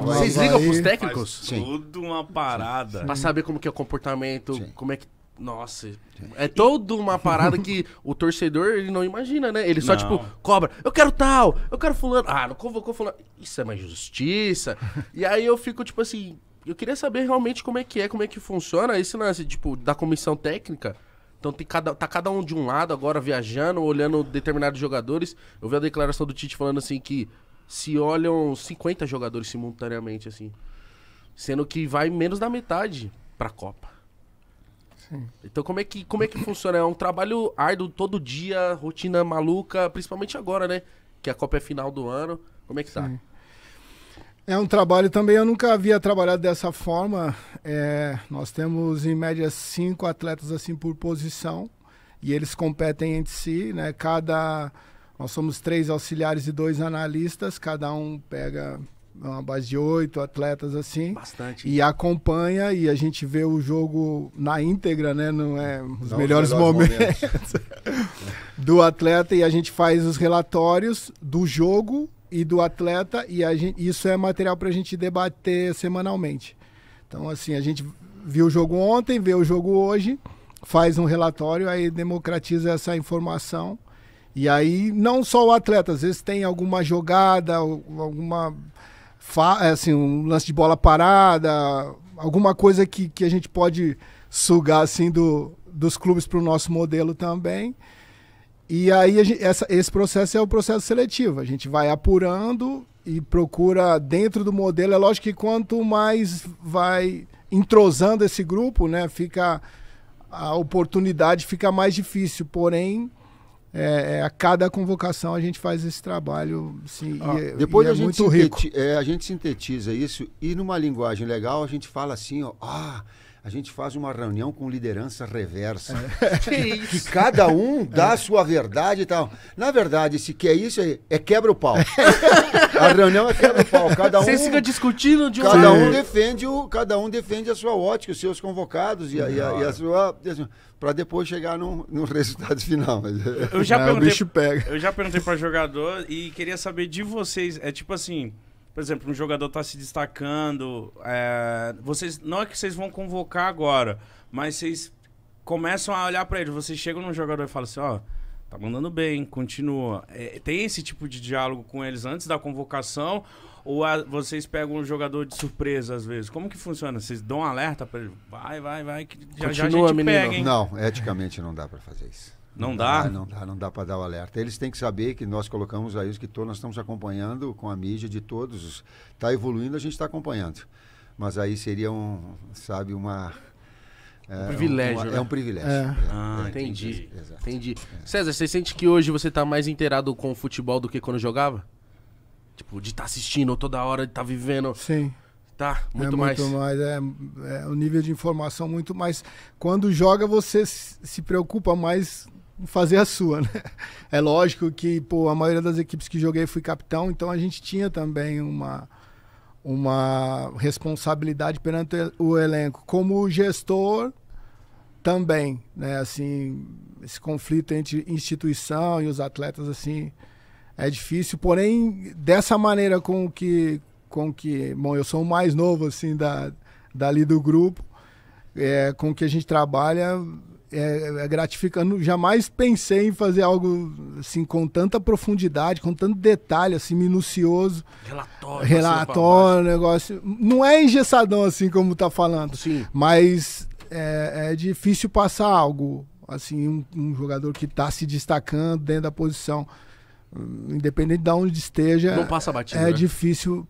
Tá Vocês ligam pros técnicos? Faz Sim. Tudo uma parada. Pra saber como que é o comportamento, Sim. como é que. Nossa, é toda uma parada que o torcedor ele não imagina, né? Ele só, Não. tipo, cobra, eu quero tal, eu quero fulano. Ah, não convocou fulano. Isso é mais justiça e aí eu fico, tipo assim, eu queria saber realmente como é que é, como é que funciona esse lance, tipo, da comissão técnica. Então tem cada, tá cada um de um lado agora viajando, olhando determinados jogadores. Eu vi a declaração do Tite falando assim que se olham 50 jogadores simultaneamente, assim. Sendo que vai menos da metade pra Copa. Sim. Então como é que como é que funciona? É um trabalho árduo todo dia, rotina maluca, principalmente agora, né? Que a Copa é final do ano. Como é que tá? Sim. tá? É um trabalho também, eu nunca havia trabalhado dessa forma. É, nós temos em média cinco atletas assim por posição e eles competem entre si, né? Cada nós somos três auxiliares e dois analistas, cada um pega uma base de oito atletas assim. Bastante. E acompanha e a gente vê o jogo na íntegra, né? Não é os Não, melhores, melhores, momentos, do atleta e a gente faz os relatórios do jogo e do atleta e gente, isso é material para a gente debater semanalmente. Então assim a gente viu o jogo ontem, vê o jogo hoje, faz um relatório aí democratiza essa informação e aí, não só o atleta, às vezes tem alguma jogada, alguma. É, assim, um lance de bola parada, alguma coisa que, que a gente pode sugar assim do, dos clubes para o nosso modelo também. E aí gente, essa, esse processo é o processo seletivo. A gente vai apurando e procura dentro do modelo. É lógico que quanto mais vai entrosando esse grupo, né, fica a oportunidade fica mais difícil. Porém, é, é, a cada convocação a gente faz esse trabalho. Assim, ah, e, é, depois e a, é gente muito rico. a gente sintetiza isso e numa linguagem legal a gente fala assim, ó, ah, a gente faz uma reunião com liderança reversa. É. Que, isso? que, cada um dá a sua verdade e tal. Na verdade, se quer isso, é quebra o pau. A reunião é quebra pau. Cada um. Vocês ficam discutindo de um cada um defende o, Cada um defende a sua ótica, os seus convocados e a, e a, e a sua. Assim, pra depois chegar no, no resultado final. É eu já o bicho pega. Eu já perguntei pra jogador e queria saber de vocês. É tipo assim por exemplo, um jogador está se destacando, é, vocês não é que vocês vão convocar agora, mas vocês começam a olhar para ele, vocês chegam num jogador e falam assim, ó, oh, Tá mandando bem, continua. É, tem esse tipo de diálogo com eles antes da convocação? Ou a, vocês pegam um jogador de surpresa às vezes? Como que funciona? Vocês dão um alerta para ele? Vai, vai, vai, que já, continua, já menino. Pega, não, eticamente não dá para fazer isso. Não, dá? Não dá, não dá para dar o alerta. Eles têm que saber que nós colocamos aí os que todos nós estamos acompanhando com a mídia de todos. Está evoluindo, a gente está acompanhando. Mas aí seria um, sabe, uma é um privilégio. né? É um privilégio. É. Né? é. é, é ah, entendi. Entendi. César, você sente que hoje você tá mais inteirado com o futebol do que quando jogava? Tipo, de estar tá assistindo toda hora, de estar tá vivendo. Sim. Tá, muito é Muito mais, é, é nível de informação muito mais. Quando joga, você se preocupa mais em fazer a sua, né? É lógico que, pô, a maioria das equipes que joguei fui capitão, então a gente tinha também uma uma responsabilidade perante o elenco como gestor também né assim esse conflito entre instituição e os atletas assim é difícil porém dessa maneira com que com que bom eu sou o mais novo assim da dali do grupo é, com que a gente trabalha é, é gratificante. Jamais pensei em fazer algo assim com tanta profundidade, com tanto detalhe, assim, minucioso. Relatório. Relatório, negócio. Não é engessadão assim como tá falando. Sim. Mas é, é difícil passar algo, assim, um, um jogador que está se destacando dentro da posição independente de onde esteja, não passa batido, é né? difícil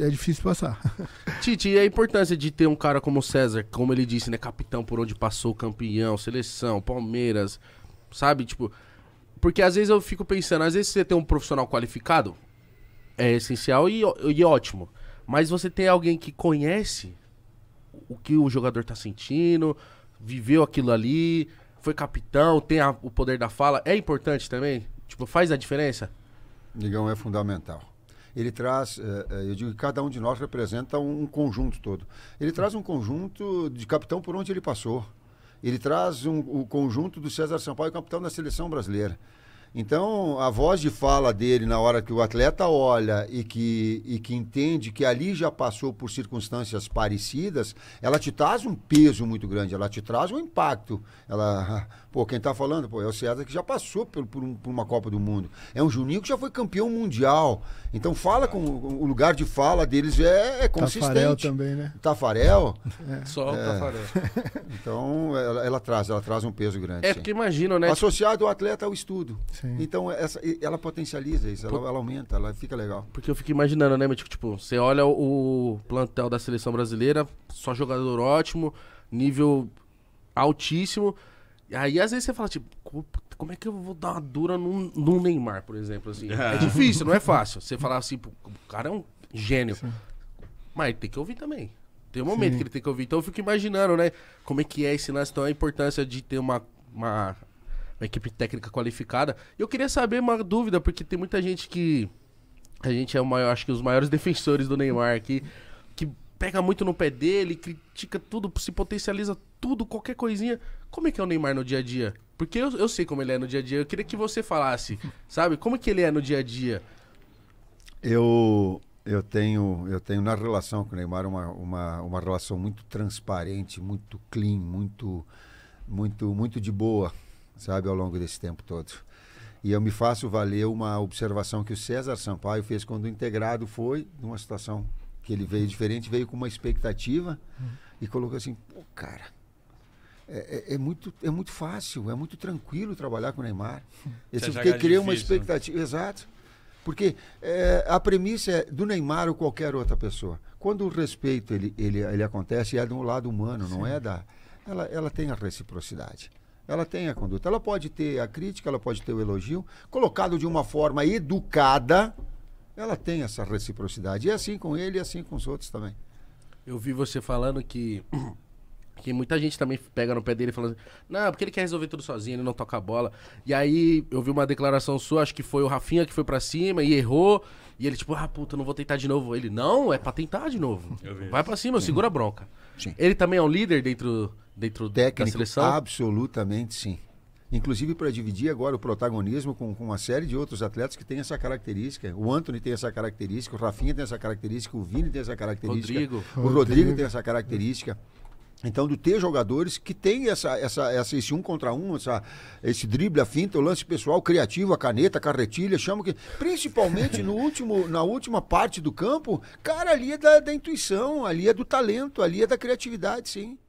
é difícil passar. Titi, e a importância de ter um cara como o César, como ele disse, né, capitão por onde passou, campeão, seleção, Palmeiras, sabe, tipo, porque às vezes eu fico pensando, às vezes você tem um profissional qualificado é essencial e, e ótimo, mas você tem alguém que conhece o que o jogador tá sentindo, viveu aquilo ali, foi capitão, tem a, o poder da fala, é importante também. Tipo, faz a diferença? Digão é fundamental. Ele traz, é, é, eu digo que cada um de nós representa um conjunto todo. Ele traz um conjunto de capitão por onde ele passou. Ele traz um, o conjunto do César Sampaio, capitão da seleção brasileira. Então, a voz de fala dele na hora que o atleta olha e que, e que entende que ali já passou por circunstâncias parecidas, ela te traz um peso muito grande, ela te traz um impacto. Ela, pô, quem está falando, pô, é o César que já passou por, por, um, por, uma Copa do Mundo. É um Juninho que já foi campeão mundial. Então, fala com o lugar de fala deles é, é consistente. Tafarel também, né? Tafarel? É. Só o é. Tafarel. Então, ela, ela, traz, ela traz um peso grande. É sim. porque imagina, né? Associado o atleta ao estudo. Sim. Então, essa, ela potencializa isso, ela, ela, aumenta, ela fica legal. Porque eu fico imaginando, né, Mítico? Tipo, você olha o plantel da seleção brasileira, só jogador ótimo, nível altíssimo. e Aí, às vezes, você fala, tipo, como é que eu vou dar uma dura num, num Neymar, por exemplo? Assim? É. é difícil, não é fácil. Você falar assim, o cara é um gênio. Sim. Mas tem que ouvir também. Tem um momento Sim. que ele tem que ouvir. Então eu fico imaginando, né? Como é que é esse lance, então a importância de ter uma, uma uma equipe técnica qualificada. Eu queria saber uma dúvida, porque tem muita gente que. A gente é o maior, acho que os maiores defensores do Neymar aqui, que pega muito no pé dele, critica tudo, se potencializa tudo, qualquer coisinha. Como é que é o Neymar no dia a dia? Porque eu, eu sei como ele é no dia a dia. Eu queria que você falasse, sabe? Como é que ele é no dia a dia? Eu, eu tenho, eu tenho na relação com o Neymar uma, uma, uma relação muito transparente, muito clean, muito, muito, muito de boa sabe, ao longo desse tempo todo. E eu me faço valer uma observação que o César Sampaio fez quando o integrado foi numa situação que ele veio diferente, veio com uma expectativa uhum. e colocou assim, pô, cara, é, é, é, muito, é muito fácil, é muito tranquilo trabalhar com o Neymar. esse tive que criar uma né? expectativa, exato. Porque é, a premissa é do Neymar ou qualquer outra pessoa. Quando o respeito ele, ele, ele acontece, é do lado humano, Sim. não é da... Ela, ela tem a reciprocidade ela tem a conduta. Ela pode ter a crítica, ela pode ter o elogio. Colocado de uma forma educada, ela tem essa reciprocidade. E é assim com ele e é assim com os outros também. Eu vi você falando que porque muita gente também pega no pé dele falando assim, não, porque ele quer resolver tudo sozinho, ele não toca a bola. E aí eu vi uma declaração sua, acho que foi o Rafinha que foi para cima e errou. E ele, tipo, ah, puta, não vou tentar de novo. Ele, não, é pra tentar de novo. Vai para cima, segura a bronca. Sim. Ele também é um líder dentro, dentro Técnico, da seleção? Absolutamente sim. Inclusive para dividir agora o protagonismo com, com, uma série de outros atletas que tem essa característica. O Anthony tem essa característica, o Rafinha tem essa característica, o Vini tem essa característica, Rodrigo. o Rodrigo, Rodrigo tem essa característica. Então, de ter jogadores que tem essa, essa, essa, esse um contra um, essa, esse drible, a finta, o lance pessoal, criativo, a caneta, a carretilha, chama que. Principalmente no último, na última parte do campo, cara, ali é da, da intuição, ali é do talento, ali é da criatividade, sim.